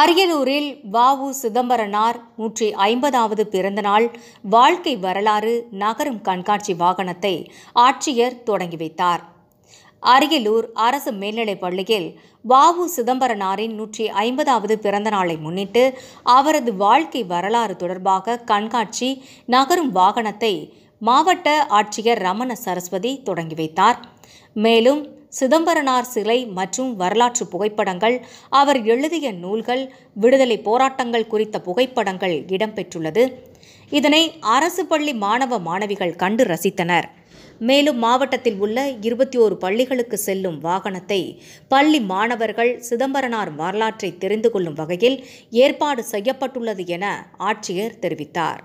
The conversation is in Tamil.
அரியலூரில் வாவு சிதம்பரனார் நூற்றி ஐம்பதாவது பிறந்தநாள் வாழ்க்கை வரலாறு நகரும் கண்காட்சி வாகனத்தை ஆட்சியர் தொடங்கி வைத்தார் அரியலூர் அரசு மேல்நிலைப் பள்ளியில் வாவு சிதம்பரனாரின் நூற்றி ஐம்பதாவது பிறந்தநாளை முன்னிட்டு அவரது வாழ்க்கை வரலாறு தொடர்பாக கண்காட்சி நகரும் வாகனத்தை மாவட்ட ஆட்சியர் ரமண சரஸ்வதி தொடங்கி வைத்தார் மேலும் சிதம்பரனார் சிலை மற்றும் வரலாற்று புகைப்படங்கள் அவர் எழுதிய நூல்கள் விடுதலை போராட்டங்கள் குறித்த புகைப்படங்கள் இடம்பெற்றுள்ளது இதனை அரசு பள்ளி மாணவ மாணவிகள் கண்டு ரசித்தனர் மேலும் மாவட்டத்தில் உள்ள இருபத்தி ஓரு பள்ளிகளுக்கு செல்லும் வாகனத்தை பள்ளி மாணவர்கள் சிதம்பரனார் வரலாற்றை தெரிந்து கொள்ளும் வகையில் ஏற்பாடு செய்யப்பட்டுள்ளது என ஆட்சியர் தெரிவித்தார்